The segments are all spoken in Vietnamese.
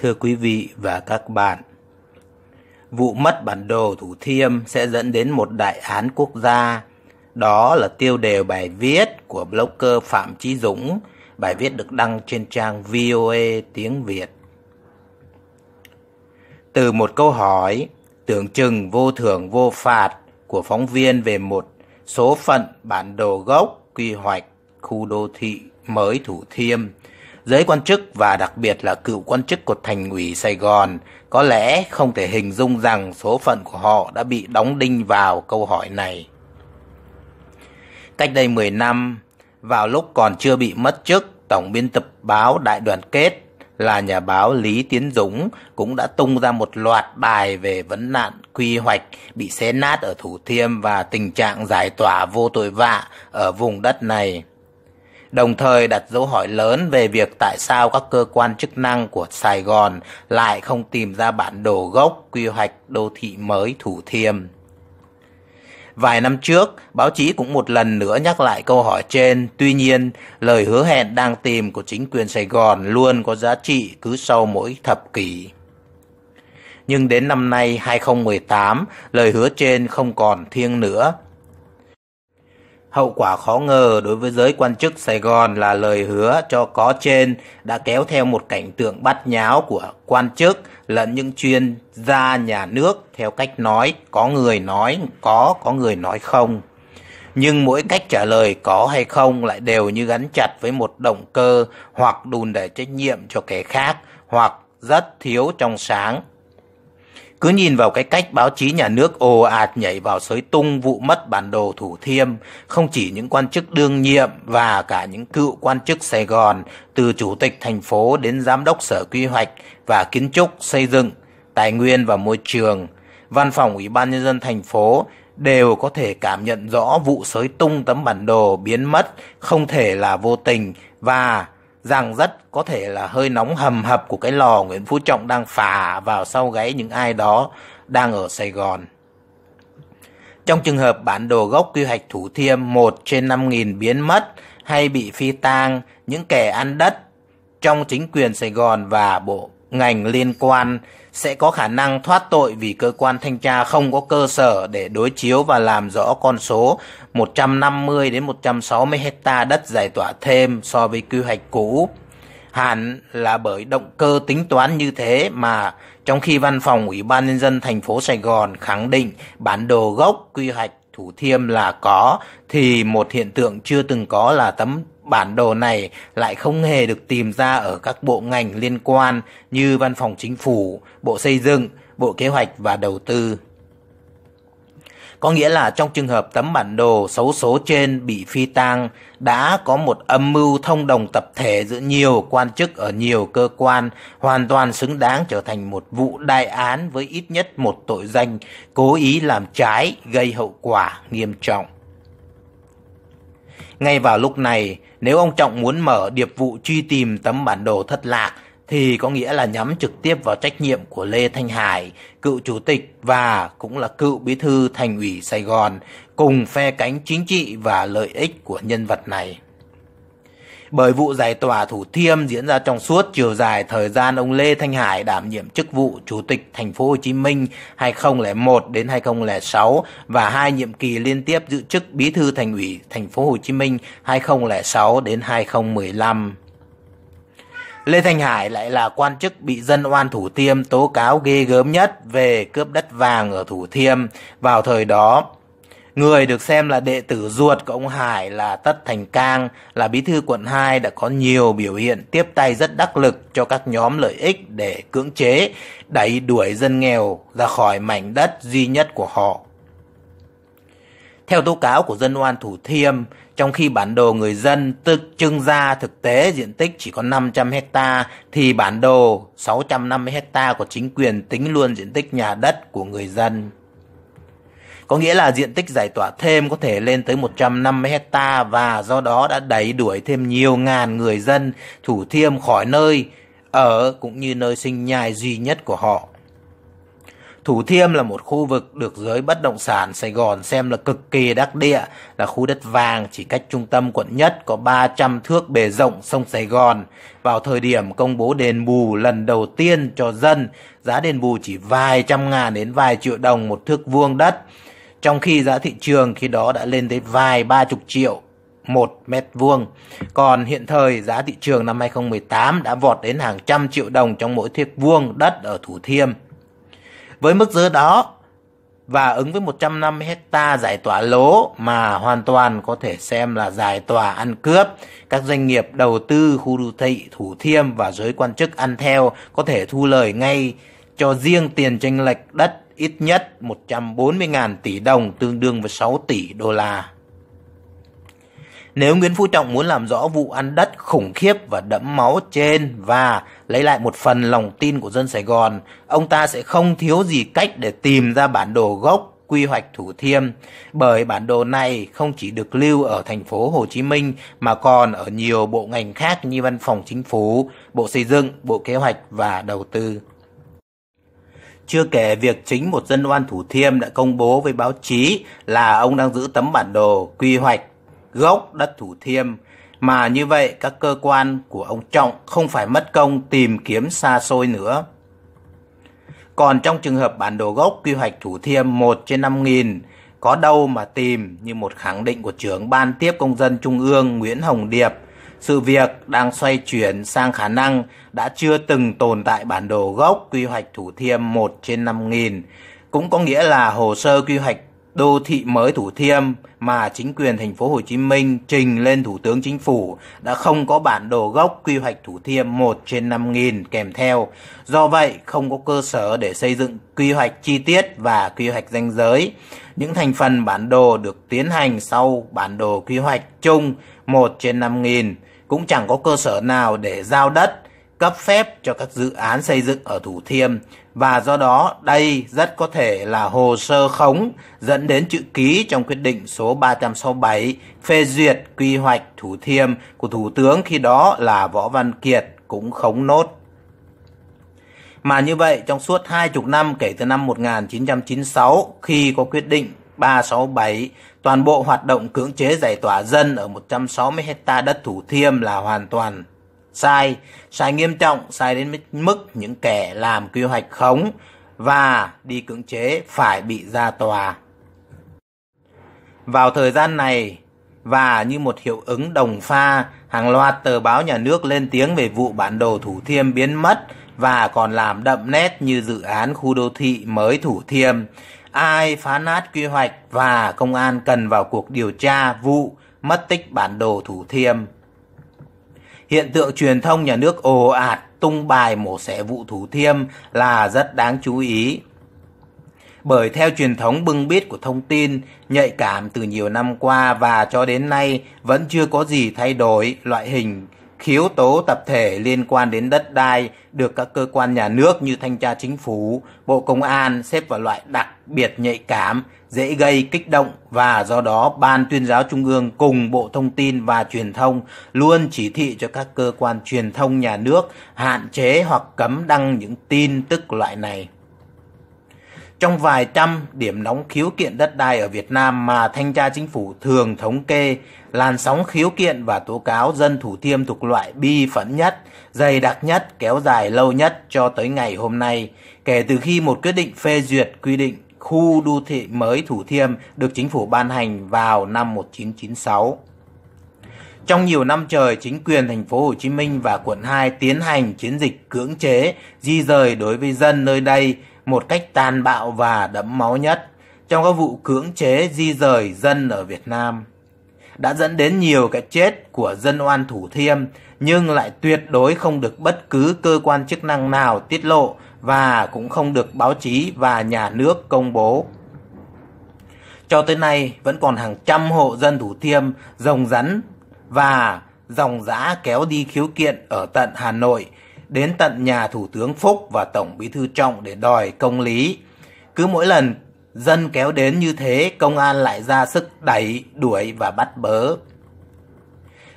thưa quý vị và các bạn. Vụ mất bản đồ Thủ Thiêm sẽ dẫn đến một đại án quốc gia. Đó là tiêu đề bài viết của blogger Phạm Chí Dũng, bài viết được đăng trên trang VOA tiếng Việt. Từ một câu hỏi tưởng chừng vô thưởng vô phạt của phóng viên về một số phận bản đồ gốc quy hoạch khu đô thị mới Thủ Thiêm Giới quan chức và đặc biệt là cựu quan chức của thành ủy Sài Gòn có lẽ không thể hình dung rằng số phận của họ đã bị đóng đinh vào câu hỏi này. Cách đây 10 năm, vào lúc còn chưa bị mất chức, tổng biên tập báo Đại đoàn kết là nhà báo Lý Tiến Dũng cũng đã tung ra một loạt bài về vấn nạn quy hoạch bị xé nát ở Thủ Thiêm và tình trạng giải tỏa vô tội vạ ở vùng đất này đồng thời đặt dấu hỏi lớn về việc tại sao các cơ quan chức năng của Sài Gòn lại không tìm ra bản đồ gốc quy hoạch đô thị mới Thủ Thiêm. Vài năm trước, báo chí cũng một lần nữa nhắc lại câu hỏi trên, tuy nhiên, lời hứa hẹn đang tìm của chính quyền Sài Gòn luôn có giá trị cứ sau mỗi thập kỷ. Nhưng đến năm nay 2018, lời hứa trên không còn thiêng nữa. Hậu quả khó ngờ đối với giới quan chức Sài Gòn là lời hứa cho có trên đã kéo theo một cảnh tượng bắt nháo của quan chức lẫn những chuyên gia nhà nước theo cách nói có người nói có, có người nói không. Nhưng mỗi cách trả lời có hay không lại đều như gắn chặt với một động cơ hoặc đùn đẩy trách nhiệm cho kẻ khác hoặc rất thiếu trong sáng cứ nhìn vào cái cách báo chí nhà nước ồ ạt nhảy vào sới tung vụ mất bản đồ Thủ Thiêm, không chỉ những quan chức đương nhiệm và cả những cựu quan chức Sài Gòn, từ chủ tịch thành phố đến giám đốc sở quy hoạch và kiến trúc, xây dựng, tài nguyên và môi trường, văn phòng Ủy ban Nhân dân thành phố đều có thể cảm nhận rõ vụ sới tung tấm bản đồ biến mất không thể là vô tình và rằng rất có thể là hơi nóng hầm hập của cái lò Nguyễn Phú Trọng đang phả vào sau gáy những ai đó đang ở Sài Gòn. Trong trường hợp bản đồ gốc quy hoạch Thủ Thiêm 1 trên 5.000 biến mất hay bị phi tang, những kẻ ăn đất trong chính quyền Sài Gòn và Bộ ngành liên quan sẽ có khả năng thoát tội vì cơ quan thanh tra không có cơ sở để đối chiếu và làm rõ con số 150 đến 160 hecta đất giải tỏa thêm so với quy hoạch cũ. Hẳn là bởi động cơ tính toán như thế mà trong khi văn phòng Ủy ban nhân dân thành phố Sài Gòn khẳng định bản đồ gốc quy hoạch Thủ Thiêm là có thì một hiện tượng chưa từng có là tấm Bản đồ này lại không hề được tìm ra ở các bộ ngành liên quan như Văn phòng Chính phủ, Bộ Xây dựng, Bộ Kế hoạch và Đầu tư. Có nghĩa là trong trường hợp tấm bản đồ xấu số trên bị phi tang, đã có một âm mưu thông đồng tập thể giữa nhiều quan chức ở nhiều cơ quan hoàn toàn xứng đáng trở thành một vụ đại án với ít nhất một tội danh cố ý làm trái gây hậu quả nghiêm trọng. Ngay vào lúc này, nếu ông Trọng muốn mở điệp vụ truy tìm tấm bản đồ thất lạc, thì có nghĩa là nhắm trực tiếp vào trách nhiệm của Lê Thanh Hải, cựu chủ tịch và cũng là cựu bí thư thành ủy Sài Gòn, cùng phe cánh chính trị và lợi ích của nhân vật này bởi vụ giải tỏa Thủ Thiêm diễn ra trong suốt chiều dài thời gian ông Lê Thanh Hải đảm nhiệm chức vụ Chủ tịch Thành phố Hồ Chí Minh 2001 đến 2006 và hai nhiệm kỳ liên tiếp giữ chức Bí thư Thành ủy Thành phố Hồ Chí Minh 2006 đến 2015. Lê Thanh Hải lại là quan chức bị dân oan Thủ Thiêm tố cáo ghê gớm nhất về cướp đất vàng ở Thủ Thiêm vào thời đó Người được xem là đệ tử ruột của ông Hải là Tất Thành Cang, là bí thư quận 2 đã có nhiều biểu hiện tiếp tay rất đắc lực cho các nhóm lợi ích để cưỡng chế, đẩy đuổi dân nghèo ra khỏi mảnh đất duy nhất của họ. Theo tố cáo của dân oan Thủ Thiêm, trong khi bản đồ người dân tự trưng ra thực tế diện tích chỉ có 500 hecta thì bản đồ 650 hecta của chính quyền tính luôn diện tích nhà đất của người dân có nghĩa là diện tích giải tỏa thêm có thể lên tới 150 hecta và do đó đã đẩy đuổi thêm nhiều ngàn người dân Thủ Thiêm khỏi nơi ở cũng như nơi sinh nhai duy nhất của họ. Thủ Thiêm là một khu vực được giới bất động sản Sài Gòn xem là cực kỳ đắc địa, là khu đất vàng chỉ cách trung tâm quận nhất có 300 thước bề rộng sông Sài Gòn. Vào thời điểm công bố đền bù lần đầu tiên cho dân, giá đền bù chỉ vài trăm ngàn đến vài triệu đồng một thước vuông đất. Trong khi giá thị trường khi đó đã lên tới vài ba chục triệu một mét vuông. Còn hiện thời giá thị trường năm 2018 đã vọt đến hàng trăm triệu đồng trong mỗi thước vuông đất ở Thủ Thiêm. Với mức giá đó và ứng với 150 hecta giải tỏa lỗ mà hoàn toàn có thể xem là giải tỏa ăn cướp. Các doanh nghiệp đầu tư khu đô thị Thủ Thiêm và giới quan chức ăn theo có thể thu lời ngay cho riêng tiền tranh lệch đất ít nhất 140.000 tỷ đồng tương đương với 6 tỷ đô la. Nếu Nguyễn Phú Trọng muốn làm rõ vụ ăn đất khủng khiếp và đẫm máu trên và lấy lại một phần lòng tin của dân Sài Gòn, ông ta sẽ không thiếu gì cách để tìm ra bản đồ gốc quy hoạch Thủ Thiêm, bởi bản đồ này không chỉ được lưu ở thành phố Hồ Chí Minh mà còn ở nhiều bộ ngành khác như văn phòng chính phủ, bộ xây dựng, bộ kế hoạch và đầu tư. Chưa kể việc chính một dân oan Thủ Thiêm đã công bố với báo chí là ông đang giữ tấm bản đồ quy hoạch gốc đất Thủ Thiêm. Mà như vậy các cơ quan của ông Trọng không phải mất công tìm kiếm xa xôi nữa. Còn trong trường hợp bản đồ gốc quy hoạch Thủ Thiêm 1 trên 5.000, có đâu mà tìm như một khẳng định của trưởng Ban tiếp công dân Trung ương Nguyễn Hồng Điệp – sự việc đang xoay chuyển sang khả năng đã chưa từng tồn tại bản đồ gốc quy hoạch Thủ Thiêm 1 trên 5.000, cũng có nghĩa là hồ sơ quy hoạch đô thị mới Thủ Thiêm mà chính quyền thành phố Hồ Chí Minh trình lên Thủ tướng Chính phủ đã không có bản đồ gốc quy hoạch Thủ Thiêm 1 trên 5.000 kèm theo. Do vậy, không có cơ sở để xây dựng quy hoạch chi tiết và quy hoạch danh giới. Những thành phần bản đồ được tiến hành sau bản đồ quy hoạch chung 1 trên 5.000 cũng chẳng có cơ sở nào để giao đất, cấp phép cho các dự án xây dựng ở Thủ Thiêm và do đó đây rất có thể là hồ sơ khống dẫn đến chữ ký trong quyết định số 367 phê duyệt quy hoạch Thủ Thiêm của Thủ tướng khi đó là Võ Văn Kiệt cũng khống nốt. Mà như vậy trong suốt hai chục năm kể từ năm 1996 khi có quyết định 367, toàn bộ hoạt động cưỡng chế giải tỏa dân ở 160 hecta đất Thủ Thiêm là hoàn toàn sai, sai nghiêm trọng, sai đến mức những kẻ làm quy hoạch khống và đi cưỡng chế phải bị ra tòa. Vào thời gian này và như một hiệu ứng đồng pha, hàng loạt tờ báo nhà nước lên tiếng về vụ bản đồ Thủ Thiêm biến mất và còn làm đậm nét như dự án khu đô thị mới Thủ Thiêm ai phá nát quy hoạch và công an cần vào cuộc điều tra vụ mất tích bản đồ Thủ Thiêm. Hiện tượng truyền thông nhà nước ồ ạt tung bài mổ xẻ vụ Thủ Thiêm là rất đáng chú ý. Bởi theo truyền thống bưng bít của thông tin, nhạy cảm từ nhiều năm qua và cho đến nay vẫn chưa có gì thay đổi loại hình khiếu tố tập thể liên quan đến đất đai được các cơ quan nhà nước như thanh tra chính phủ, bộ công an xếp vào loại đặc biệt nhạy cảm, dễ gây kích động và do đó Ban tuyên giáo Trung ương cùng Bộ Thông tin và Truyền thông luôn chỉ thị cho các cơ quan truyền thông nhà nước hạn chế hoặc cấm đăng những tin tức loại này. Trong vài trăm điểm nóng khiếu kiện đất đai ở Việt Nam mà thanh tra chính phủ thường thống kê, làn sóng khiếu kiện và tố cáo dân Thủ Thiêm thuộc loại bi phẫn nhất, dày đặc nhất, kéo dài lâu nhất cho tới ngày hôm nay, kể từ khi một quyết định phê duyệt quy định khu đô thị mới Thủ Thiêm được chính phủ ban hành vào năm 1996. Trong nhiều năm trời, chính quyền thành phố Hồ Chí Minh và quận 2 tiến hành chiến dịch cưỡng chế di rời đối với dân nơi đây một cách tàn bạo và đẫm máu nhất trong các vụ cưỡng chế di rời dân ở Việt Nam đã dẫn đến nhiều cái chết của dân oan Thủ Thiêm nhưng lại tuyệt đối không được bất cứ cơ quan chức năng nào tiết lộ và cũng không được báo chí và nhà nước công bố. Cho tới nay vẫn còn hàng trăm hộ dân Thủ Thiêm rồng rắn và dòng giã kéo đi khiếu kiện ở tận Hà Nội đến tận nhà Thủ tướng Phúc và Tổng Bí thư Trọng để đòi công lý. Cứ mỗi lần dân kéo đến như thế, công an lại ra sức đẩy, đuổi và bắt bớ.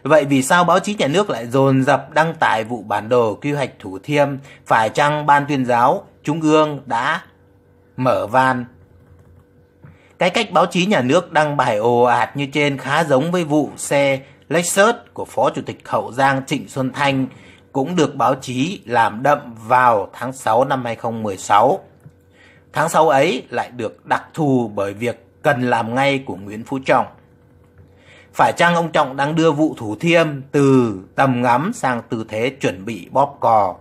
Vậy vì sao báo chí nhà nước lại dồn dập đăng tải vụ bản đồ quy hoạch Thủ Thiêm? Phải chăng Ban tuyên giáo Trung ương đã mở van cái cách báo chí nhà nước đăng bài ồ ạt như trên khá giống với vụ xe Lexus của Phó Chủ tịch Hậu Giang Trịnh Xuân Thanh cũng được báo chí làm đậm vào tháng 6 năm 2016. Tháng 6 ấy lại được đặc thù bởi việc cần làm ngay của Nguyễn Phú Trọng. Phải chăng ông Trọng đang đưa vụ Thủ Thiêm từ tầm ngắm sang tư thế chuẩn bị bóp cò?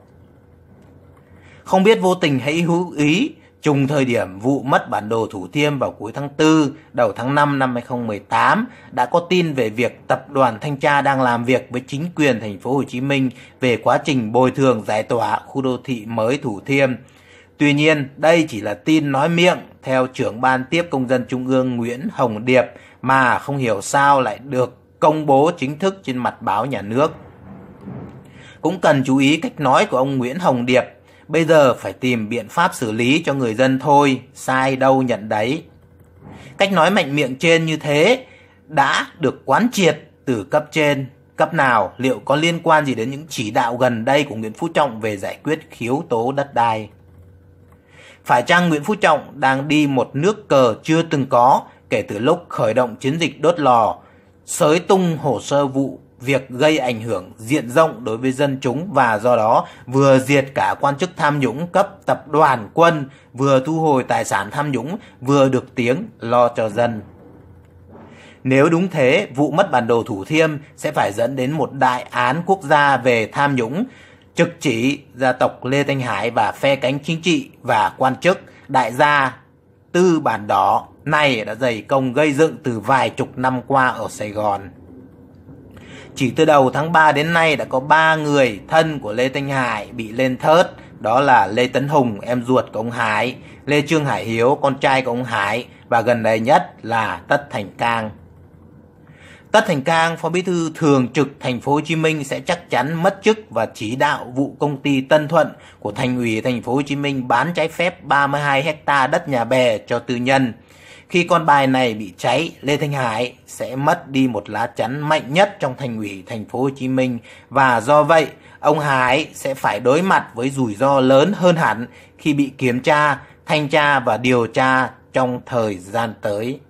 Không biết vô tình hay hữu ý, Trùng thời điểm vụ mất bản đồ Thủ Thiêm vào cuối tháng 4, đầu tháng 5 năm 2018 đã có tin về việc tập đoàn thanh tra đang làm việc với chính quyền thành phố Hồ Chí Minh về quá trình bồi thường giải tỏa khu đô thị mới Thủ Thiêm. Tuy nhiên, đây chỉ là tin nói miệng theo trưởng ban tiếp công dân Trung ương Nguyễn Hồng Điệp mà không hiểu sao lại được công bố chính thức trên mặt báo nhà nước. Cũng cần chú ý cách nói của ông Nguyễn Hồng Điệp Bây giờ phải tìm biện pháp xử lý cho người dân thôi, sai đâu nhận đấy. Cách nói mạnh miệng trên như thế đã được quán triệt từ cấp trên. Cấp nào liệu có liên quan gì đến những chỉ đạo gần đây của Nguyễn Phú Trọng về giải quyết khiếu tố đất đai? Phải chăng Nguyễn Phú Trọng đang đi một nước cờ chưa từng có kể từ lúc khởi động chiến dịch đốt lò, sới tung hồ sơ vụ việc gây ảnh hưởng diện rộng đối với dân chúng và do đó vừa diệt cả quan chức tham nhũng cấp tập đoàn quân, vừa thu hồi tài sản tham nhũng, vừa được tiếng lo cho dân. Nếu đúng thế, vụ mất bản đồ Thủ Thiêm sẽ phải dẫn đến một đại án quốc gia về tham nhũng, trực chỉ gia tộc Lê Thanh Hải và phe cánh chính trị và quan chức, đại gia, tư bản đỏ này đã dày công gây dựng từ vài chục năm qua ở Sài Gòn. Chỉ từ đầu tháng 3 đến nay đã có 3 người thân của Lê Thanh Hải bị lên thớt, đó là Lê Tấn Hùng, em ruột của ông Hải, Lê Trương Hải Hiếu, con trai của ông Hải và gần đây nhất là Tất Thành Cang. Tất Thành Cang, Phó Bí thư Thường trực Thành phố Hồ Chí Minh sẽ chắc chắn mất chức và chỉ đạo vụ công ty Tân Thuận của Thành ủy Thành phố Hồ Chí Minh bán trái phép 32 hecta đất nhà bè cho tư nhân. Khi con bài này bị cháy, Lê Thanh Hải sẽ mất đi một lá chắn mạnh nhất trong thành ủy thành phố Hồ Chí Minh và do vậy, ông Hải sẽ phải đối mặt với rủi ro lớn hơn hẳn khi bị kiểm tra, thanh tra và điều tra trong thời gian tới.